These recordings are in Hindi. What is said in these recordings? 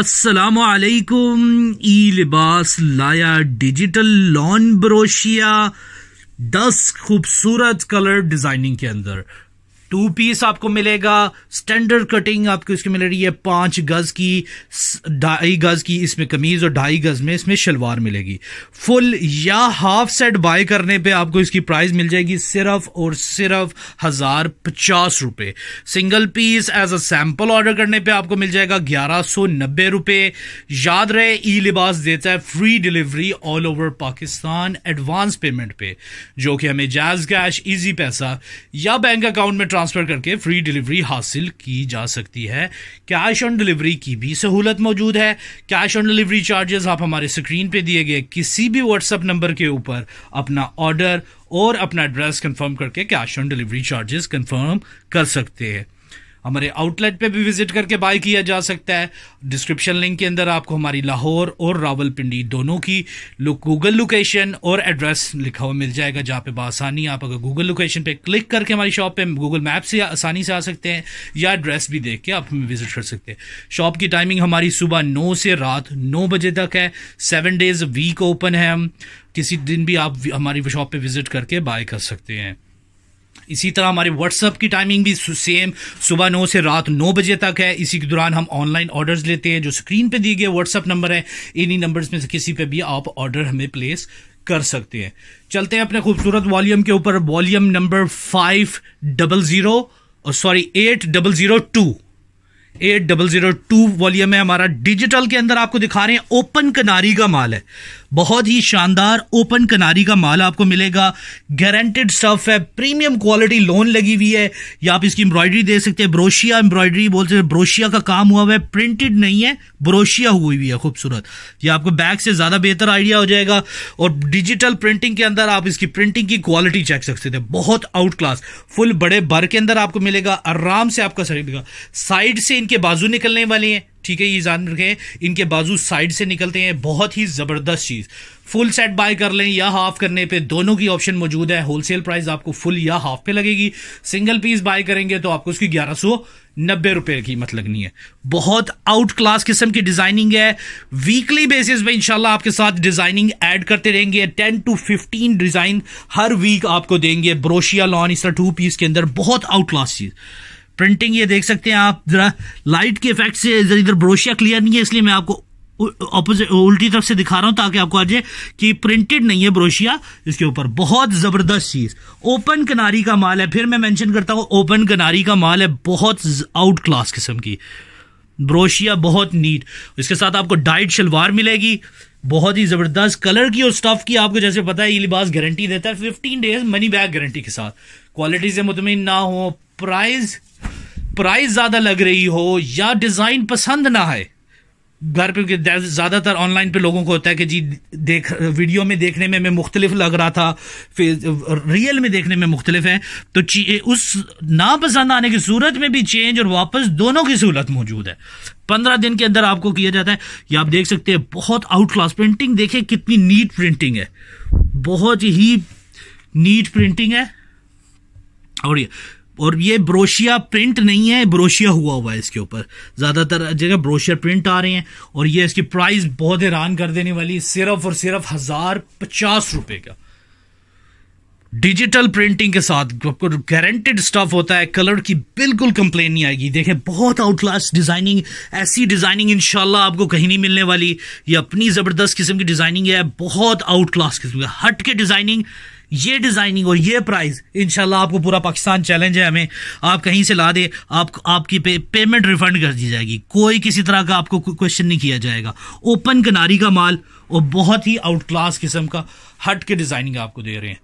असलकुम ई लिबास लाया डिजिटल लॉन ब्रोशिया दस खूबसूरत कलर डिज़ाइनिंग के अंदर टू पीस आपको मिलेगा स्टैंडर्ड कटिंग आपको इसकी मिल रही है पांच गज की ढाई गज की इसमें कमीज और ढाई गज में इसमें शलवार मिलेगी फुल या हाफ सेट बाय करने पे आपको इसकी प्राइस मिल जाएगी सिर्फ और सिर्फ हजार पचास रुपए single piece as a sample order करने पे आपको मिल जाएगा ग्यारह सौ नब्बे रुपए याद रहे ई लिबास देता है free delivery all over Pakistan advance payment पे जो कि हमें जैज कैश ईजी पैसा या बैंक अकाउंट में ट्रांसफर ट्रांसफ़र करके फ्री डिलीवरी हासिल की जा सकती है कैश ऑन डिलीवरी की भी सहूलत मौजूद है कैश ऑन डिलीवरी चार्जेस आप हमारे स्क्रीन पे दिए गए किसी भी व्हाट्सएप नंबर के ऊपर अपना ऑर्डर और अपना एड्रेस कंफर्म करके cash on delivery charges confirm कर सकते हैं हमारे आउटलेट पे भी विजिट करके बाय किया जा सकता है डिस्क्रिप्शन लिंक के अंदर आपको हमारी लाहौर और रावलपिंडी दोनों की गूगल लोकेशन और एड्रेस लिखा हुआ मिल जाएगा जहाँ पे बसानी आप अगर गूगल लोकेशन पे क्लिक करके हमारी शॉप पे गूगल मैप से आसानी से आ सकते हैं या एड्रेस भी देख के आप हमें विजिट कर सकते हैं शॉप की टाइमिंग हमारी सुबह नौ से रात नौ बजे तक है सेवन डेज वीक ओपन है हम किसी दिन भी आप हमारी शॉप पर विजिट करके बाय कर सकते हैं इसी तरह हमारे व्हाट्सअप की टाइमिंग भी सेम सुबह नौ से रात नौ बजे तक है इसी के दौरान हम ऑनलाइन ऑर्डर्स लेते हैं जो स्क्रीन पे दिए गए व्हाट्सअप नंबर है इन्हीं नंबर्स में से किसी पे भी आप ऑर्डर हमें प्लेस कर सकते हैं चलते हैं अपने खूबसूरत वॉल्यूम के ऊपर volume number five double zero sorry eight double zero two eight double zero two volume है हमारा डिजिटल के अंदर आपको दिखा रहे हैं ओपन कनारी का माल है बहुत ही शानदार ओपन कनारी का माल आपको मिलेगा गारंटेड स्टफ है प्रीमियम क्वालिटी लोन लगी हुई है या आप इसकी एम्ब्रॉयडरी दे सकते हैं ब्रोशिया एम्ब्रॉयडरी बोलते हैं ब्रोशिया का काम हुआ हुआ है प्रिंटेड नहीं है ब्रोशिया हुई हुई है खूबसूरत ये आपको बैग से ज़्यादा बेहतर आइडिया हो जाएगा और डिजिटल प्रिंटिंग के अंदर आप इसकी प्रिंटिंग की क्वालिटी चेक सकते थे बहुत आउट क्लास फुल बड़े भर के अंदर आपको मिलेगा आराम से आपका साइड से इनकी इनके बाजू निकलने वाले हैं ठीक है ये जान रखें इनके बाजू साइड से निकलते हैं बहुत ही ज़बरदस्त चीज़ फुल सेट बाय कर लें या हाफ करने पे दोनों की ऑप्शन मौजूद है होलसेल प्राइस आपको फुल या हाफ पे लगेगी सिंगल पीस बाय करेंगे तो आपको उसकी ग्यारह सौ नब्बे रुपए की मत लगनी है बहुत आउट क्लास किस्म की डिजाइनिंग है वीकली बेसिस पे इंशाल्लाह आपके साथ डिजाइनिंग ऐड करते रहेंगे टेन टू फिफ्टीन डिजाइन हर वीक आपको देंगे ब्रोशिया लॉन इस टू पीस के अंदर बहुत आउट क्लास चीज़ प्रिंटिंग ये देख सकते हैं आप जरा लाइट के इफेक्ट से इधर इधर ब्रोशिया क्लियर नहीं है इसलिए मैं आपको ऑपोजिट उल्टी तरफ से दिखा रहा हूं ताकि आपको आ जाए कि प्रिंटेड नहीं है ब्रोशिया इसके ऊपर बहुत जबरदस्त चीज ओपन कनारी का माल है फिर मैं मेंशन करता हूं ओपन कनारी का माल है बहुत आउट क्लास किस्म की ब्रोशिया बहुत नीट इसके साथ आपको डाइट शलवार मिलेगी बहुत ही ज़बरदस्त कलर की और स्टफ़ की आपको जैसे पता है ये लिबास गारंटी देता है fifteen days money back guarantee के साथ क्वालिटी से मुतमिन ना हो प्राइस प्राइस ज़्यादा लग रही हो या डिज़ाइन पसंद ना आए घर पे ज़्यादातर ऑनलाइन पे लोगों को होता है कि जी देख वीडियो में देखने में मैं मुख्तलिफ लग रहा था फिर रियल में देखने में मुख्तलिफ है तो उस नापसंद आने की सूरत में भी चेंज और वापस दोनों की सहूलत मौजूद है पंद्रह दिन के अंदर आपको किया जाता है या आप देख सकते हैं बहुत आउट क्लास प्रिंटिंग देखे कितनी नीट प्रिंटिंग है बहुत ही नीट प्रिंटिंग है और ये और ये ब्रोशिया प्रिंट नहीं है ब्रोशिया हुआ हुआ है इसके ऊपर ज़्यादातर जगह ब्रोशिया प्रिंट आ रहे हैं और ये इसकी प्राइस बहुत हैरान कर देने वाली सिर्फ और सिर्फ हज़ार पचास रुपए का डिजिटल प्रिंटिंग के साथ आपको गारंटेड स्टफ होता है कलर की बिल्कुल कंप्लेन नहीं आएगी देखें बहुत आउटलास्ट डिज़ाइनिंग ऐसी डिज़ाइनिंग इंशाल्लाह आपको कहीं नहीं मिलने वाली ये अपनी ज़बरदस्त किस्म की डिज़ाइनिंग है बहुत आउटलास्ट किस्म का हट के डिज़ाइनिंग ये डिजाइनिंग और ये प्राइस इनशाला आपको पूरा पाकिस्तान चैलेंज है हमें आप कहीं से ला दे आप आपकी पे, पेमेंट रिफंड कर दी जाएगी कोई किसी तरह का आपको क्वेश्चन नहीं किया जाएगा ओपन कनारी का माल और बहुत ही आउट क्लास किस्म का हट के डिजाइनिंग आपको दे रहे हैं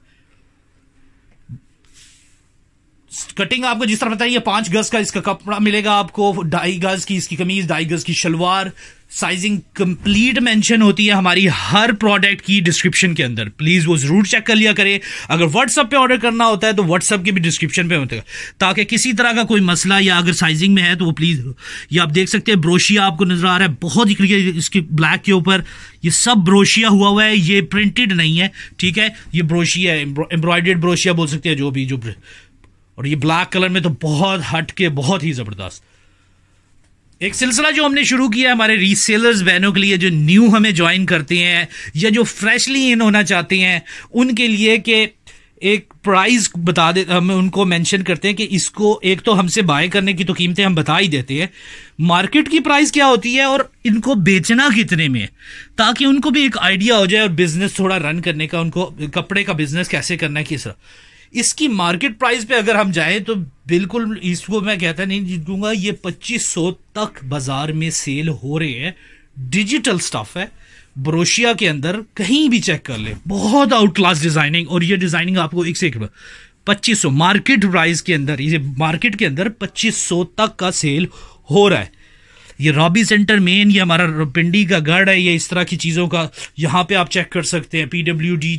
कटिंग आपको जिस तरह बताइए पांच गज का इसका कपड़ा मिलेगा आपको ढाई गज की इसकी कमीज ढाई गज की शलवार साइजिंग कंप्लीट मेंशन होती है हमारी हर प्रोडक्ट की डिस्क्रिप्शन के अंदर प्लीज़ वो ज़रूर चेक कर लिया करें अगर व्हाट्सएप पे ऑर्डर करना होता है तो व्हाट्सअप के भी डिस्क्रिप्शन पे होते हैं ताकि किसी तरह का कोई मसला या अगर साइजिंग में है तो वो प्लीज़ ये आप देख सकते हैं ब्रोशिया आपको नज़र आ रहा है बहुत ही क्लियर इसके ब्लैक के ऊपर ये सब ब्रोशिया हुआ हुआ है ये प्रिंटेड नहीं है ठीक है ये ब्रोशिया एम्ब्रॉयडेड ब्रोशिया बोल सकते हैं जो भी जो और ये ब्लैक कलर में तो बहुत हट के बहुत ही ज़बरदस्त एक सिलसिला जो हमने शुरू किया हमारे रीसेलर्स बहनों के लिए जो न्यू हमें ज्वाइन करते हैं या जो फ्रेशली इन होना चाहते हैं उनके लिए कि एक प्राइस बता दे हम उनको मेंशन करते हैं कि इसको एक तो हमसे बाय करने की तो कीमतें हम बता ही देते हैं मार्केट की प्राइस क्या होती है और इनको बेचना कितने में ताकि उनको भी एक आइडिया हो जाए और बिजनेस थोड़ा रन करने का उनको कपड़े का बिजनेस कैसे करना है किस इसकी मार्केट प्राइस पे अगर हम जाएं तो बिल्कुल इसको मैं कहता नहीं जीतूंगा ये 2500 तक बाजार में सेल हो रहे हैं डिजिटल स्टफ है ब्रोशिया के अंदर कहीं भी चेक कर ले बहुत आउटक्लास डिजाइनिंग और ये डिजाइनिंग आपको एक से एक पच्चीस सौ मार्केट प्राइस के अंदर ये मार्केट के अंदर पच्चीस सौ तक का सेल हो रहा है ये रॉबी सेंटर मेन ये हमारा पिंडी का गढ़ है ये इस तरह की चीज़ों का यहाँ पे आप चेक कर सकते हैं पी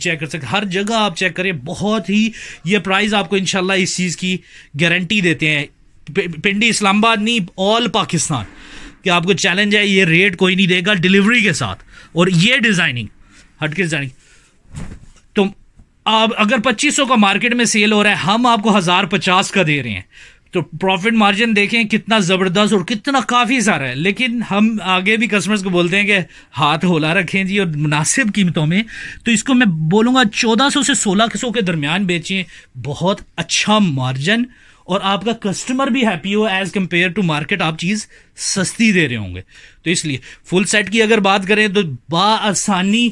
चेक कर सकते हैं हर जगह आप चेक करें बहुत ही ये प्राइस आपको इन इस चीज़ की गारंटी देते हैं पिंडी इस्लामाबाद नहीं ऑल पाकिस्तान कि आपको चैलेंज है ये रेट कोई नहीं देगा डिलीवरी के साथ और ये डिज़ाइनिंग हटके डिज़ाइनिंग तो आप अगर 2500 का मार्केट में सेल हो रहा है हम आपको हज़ार पचास का दे रहे हैं तो प्रॉफिट मार्जिन देखें कितना ज़बरदस्त और कितना काफ़ी सारा है लेकिन हम आगे भी कस्टमर्स को बोलते हैं कि हाथ होला रखें जी और मुनासिब कीमतों में तो इसको मैं बोलूँगा चौदह सौ से सोलह सौ के दरमियान बेचें बहुत अच्छा मार्जिन और आपका कस्टमर भी हैप्पी हो एज़ कम्पेयर टू मार्केट आप चीज़ सस्ती दे रहे होंगे तो इसलिए फुल सेट की अगर बात करें तो बासानी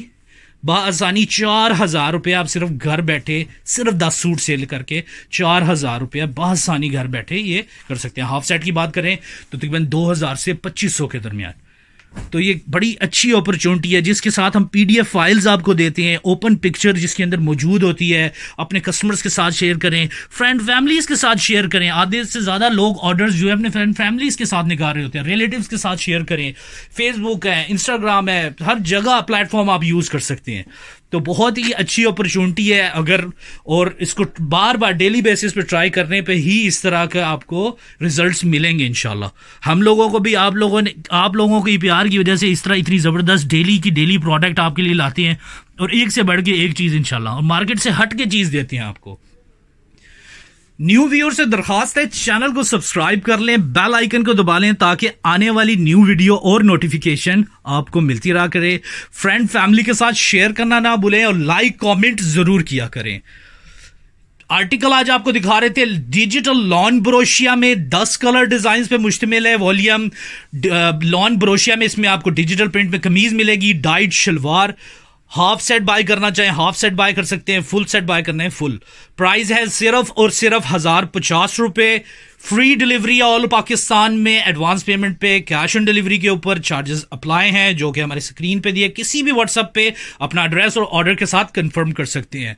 बासानी चार हज़ार रुपये आप सिर्फ घर बैठे सिर्फ दस सूट सेल करके चार हज़ार रुपये बसानी घर बैठे ये कर सकते हैं हाफ सेट की बात करें तो तकरीबन दो हज़ार से पच्चीस सौ के दरमियान तो ये बड़ी अच्छी अपॉर्चुनिटी है जिसके साथ हम पीडीएफ फाइल्स आपको देते हैं ओपन पिक्चर जिसके अंदर मौजूद होती है अपने कस्टमर्स के साथ शेयर करें फ्रेंड फैमिलीज के साथ शेयर करें आधे से ज़्यादा लोग ऑर्डर्स जो है अपने फ्रेंड फैमिलीज के साथ निकाल रहे होते हैं रिलेटिव्स के साथ शेयर करें फेसबुक है इंस्टाग्राम है हर जगह प्लेटफॉर्म आप यूज़ कर सकते हैं तो बहुत ही अच्छी अपॉर्चुनिटी है अगर और इसको बार बार डेली बेसिस पे ट्राई करने पे ही इस तरह का आपको रिजल्ट्स मिलेंगे इनशाला हम लोगों को भी आप लोगों ने आप लोगों के प्यार की वजह से इस तरह इतनी ज़बरदस्त डेली की डेली प्रोडक्ट आपके लिए लाते हैं और एक से बढ़ के एक चीज़ इनशाला और मार्केट से हट के चीज़ देते हैं आपको न्यू व्यूअर से दरखास्त है चैनल को सब्सक्राइब कर लें बेल आइकन को दबा लें ताकि आने वाली न्यू वीडियो और नोटिफिकेशन आपको मिलती रहा करे फ्रेंड फैमिली के साथ शेयर करना ना भूलें और लाइक कमेंट जरूर किया करें आर्टिकल आज आपको दिखा रहे थे डिजिटल लॉन ब्रोशिया में 10 कलर डिजाइन पे मुश्तमिल है वॉल्यूम लॉन ब्रोशिया में इसमें आपको डिजिटल प्रिंट में कमीज मिलेगी डाइट शलवार हाफ सेट बाय करना चाहें हाफ सेट बाय कर सकते हैं फुल सेट बाय करना है फुल प्राइस है सिर्फ और सिर्फ हजार पचास रुपए फ्री डिलीवरी ऑल पाकिस्तान में एडवांस पेमेंट पे कैश ऑन डिलीवरी के ऊपर चार्जेस अप्लाई हैं जो कि हमारे स्क्रीन पे दिए किसी भी व्हाट्सएप पे अपना एड्रेस और ऑर्डर के साथ कंफर्म कर सकते हैं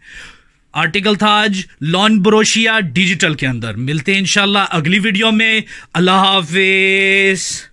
आर्टिकल था आज लॉन ब्रोशिया डिजिटल के अंदर मिलते हैं इंशाल्लाह अगली वीडियो में अल्लाह हाफिज़